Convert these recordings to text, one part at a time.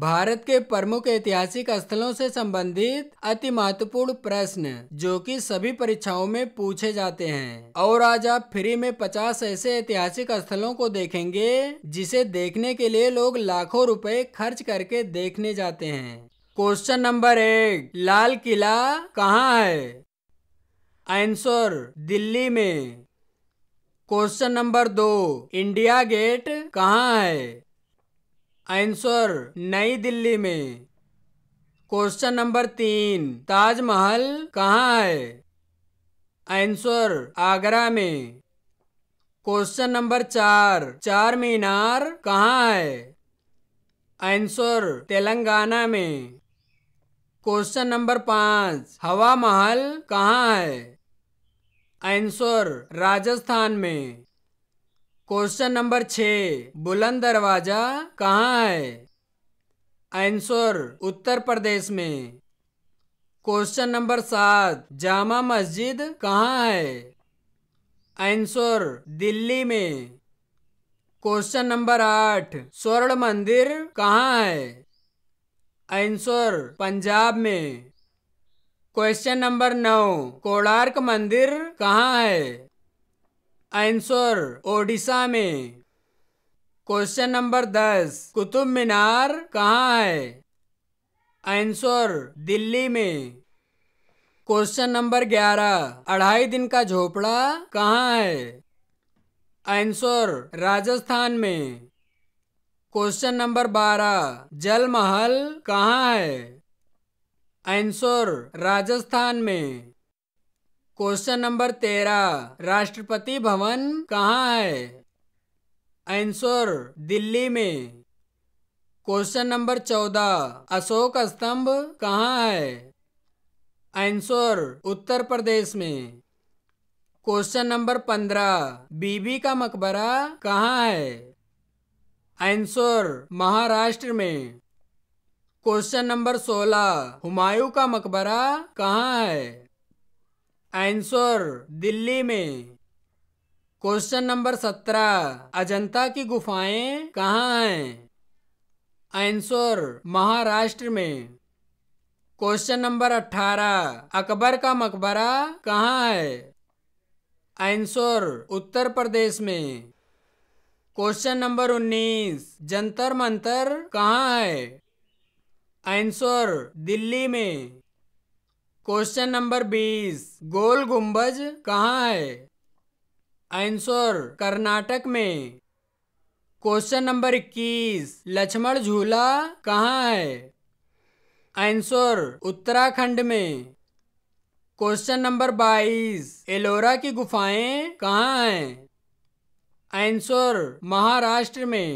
भारत के प्रमुख ऐतिहासिक स्थलों से संबंधित अति महत्वपूर्ण प्रश्न जो कि सभी परीक्षाओं में पूछे जाते हैं और आज आप फ्री में 50 ऐसे ऐतिहासिक स्थलों को देखेंगे जिसे देखने के लिए लोग लाखों रुपए खर्च करके देखने जाते हैं क्वेश्चन नंबर एक लाल किला कहाँ है आंसर दिल्ली में क्वेश्चन नंबर दो इंडिया गेट कहाँ है आंसर नई दिल्ली में क्वेश्चन नंबर तीन ताजमहल कहाँ है आंसर आगरा में क्वेश्चन नंबर चार चार मीनार कहाँ है आंसर तेलंगाना में क्वेश्चन नंबर पाँच हवा महल कहाँ है आंसर राजस्थान में क्वेश्चन नंबर छ बुलंद दरवाजा कहाँ है आंसर उत्तर प्रदेश में क्वेश्चन नंबर सात जामा मस्जिद कहाँ है आंसर दिल्ली में क्वेश्चन नंबर आठ स्वर्ण मंदिर कहाँ है आंसर पंजाब में क्वेश्चन नंबर नौ कोणार्क मंदिर कहाँ है आंसर ओडिशा में क्वेश्चन नंबर दस कुतुब मीनार कहाँ है आंसर दिल्ली में क्वेश्चन नंबर ग्यारह अढ़ाई दिन का झोपड़ा कहाँ है आंसर राजस्थान में क्वेश्चन नंबर बारह जल महल कहाँ है आंसर राजस्थान में क्वेश्चन नंबर तेरह राष्ट्रपति भवन कहाँ है आंसर दिल्ली में क्वेश्चन नंबर चौदह अशोक स्तंभ कहाँ है आंसर उत्तर प्रदेश में क्वेश्चन नंबर पंद्रह बीबी का मकबरा कहाँ है आंसर महाराष्ट्र में क्वेश्चन नंबर सोलह हुमायूं का मकबरा कहाँ है आंसर दिल्ली में क्वेश्चन नंबर सत्रह अजंता की गुफाएं कहाँ हैं आंसर महाराष्ट्र में क्वेश्चन नंबर अठारह अकबर का मकबरा कहाँ है आंसर उत्तर प्रदेश में क्वेश्चन नंबर उन्नीस जंतर मंतर कहाँ है आंसर दिल्ली में क्वेश्चन नंबर बीस गोल गुंबज कहाँ है आंसर कर्नाटक में क्वेश्चन नंबर इक्कीस लक्ष्मण झूला कहाँ है आंसर उत्तराखंड में क्वेश्चन नंबर बाईस एलोरा की गुफाएं कहाँ हैं आंसर महाराष्ट्र में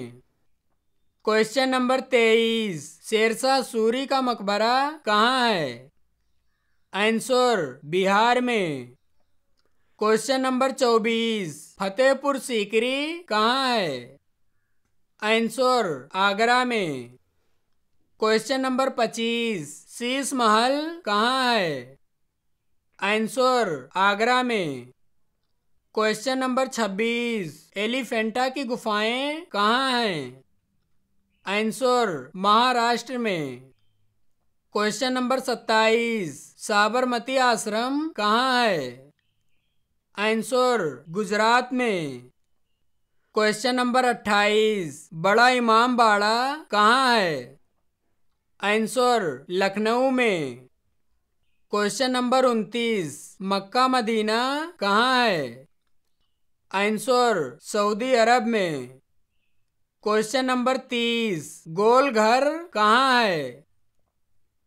क्वेश्चन नंबर तेईस शेरशाह सूरी का मकबरा कहाँ है आंसर बिहार में क्वेश्चन नंबर चौबीस फतेहपुर सीकरी कहाँ है आंसर आगरा में क्वेश्चन नंबर पच्चीस शीश महल कहाँ है आंसर आगरा में क्वेश्चन नंबर छब्बीस एलिफेंटा की गुफाएं कहाँ हैं आंसर महाराष्ट्र में क्वेश्चन नंबर सत्ताईस साबरमती आश्रम कहाँ है आंसर गुजरात में क्वेश्चन नंबर अट्ठाईस बड़ा इमाम बाड़ा कहाँ है आंसर लखनऊ में क्वेश्चन नंबर उनतीस मक्का मदीना कहाँ है आंसर सऊदी अरब में क्वेश्चन नंबर तीस गोल घर कहाँ है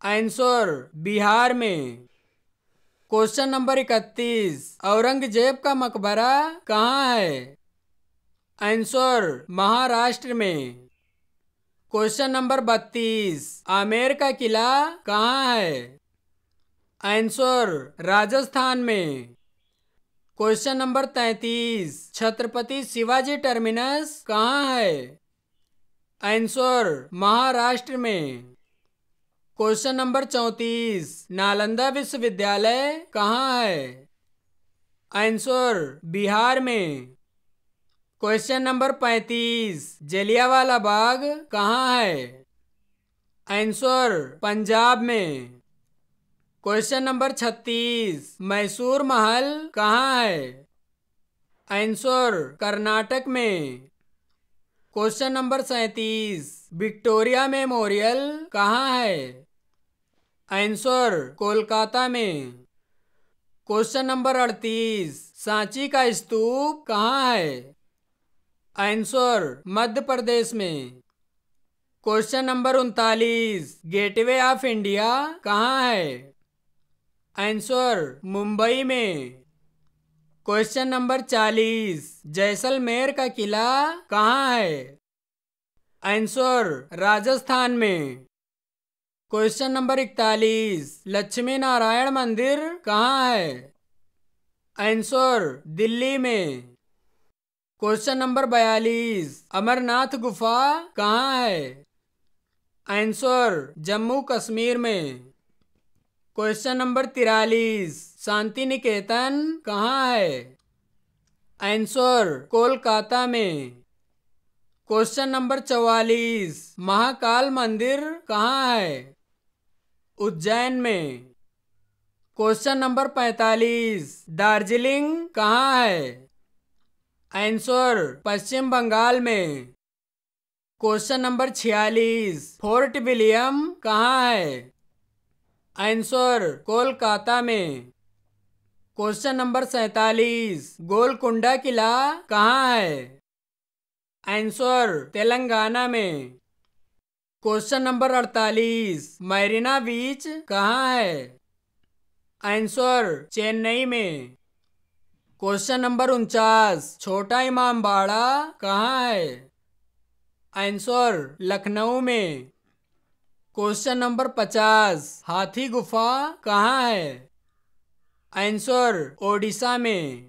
आंसर बिहार में क्वेश्चन नंबर इकतीस औरंगजेब का मकबरा कहाँ है आंसर महाराष्ट्र में क्वेश्चन नंबर बत्तीस आमेर का किला कहाँ है आंसर राजस्थान में क्वेश्चन नंबर तैतीस छत्रपति शिवाजी टर्मिनस कहाँ है आंसर महाराष्ट्र में क्वेश्चन नंबर चौतीस नालंदा विश्वविद्यालय कहाँ है आंसर बिहार में क्वेश्चन नंबर पैंतीस जलियावाला बाग कहाँ है आंसर पंजाब में क्वेश्चन नंबर छत्तीस मैसूर महल कहाँ है आंसर कर्नाटक में क्वेश्चन नंबर सैतीस विक्टोरिया मेमोरियल कहाँ है आंसर कोलकाता में क्वेश्चन नंबर अड़तीस सांची का स्तूप कहाँ है आंसर मध्य प्रदेश में क्वेश्चन नंबर उनतालीस गेटवे ऑफ इंडिया कहाँ है आंसर मुंबई में क्वेश्चन नंबर चालीस जैसलमेर का किला कहाँ है आंसर राजस्थान में क्वेश्चन नंबर इकतालीस लक्ष्मी नारायण मंदिर कहाँ है आंसर दिल्ली में क्वेश्चन नंबर बयालीस अमरनाथ गुफा कहाँ है आंसर जम्मू कश्मीर में क्वेश्चन नंबर तिरालीस शांति निकेतन कहाँ है आंसर कोलकाता में क्वेश्चन नंबर चवालीस महाकाल मंदिर कहाँ है उज्जैन में क्वेश्चन नंबर पैतालीस दार्जिलिंग कहाँ है आंसर पश्चिम बंगाल में क्वेश्चन नंबर छियालीस फोर्ट विलियम कहाँ है आंसर कोलकाता में क्वेश्चन नंबर सैतालीस गोलकुंडा किला कहाँ है आंसर तेलंगाना में क्वेश्चन नंबर अड़तालीस मैरिना बीच कहाँ है आंसर चेन्नई में क्वेश्चन नंबर उनचास छोटा इमाम बाड़ा कहाँ है आंसर लखनऊ में क्वेश्चन नंबर पचास हाथी गुफा कहाँ है आंसर ओडिशा में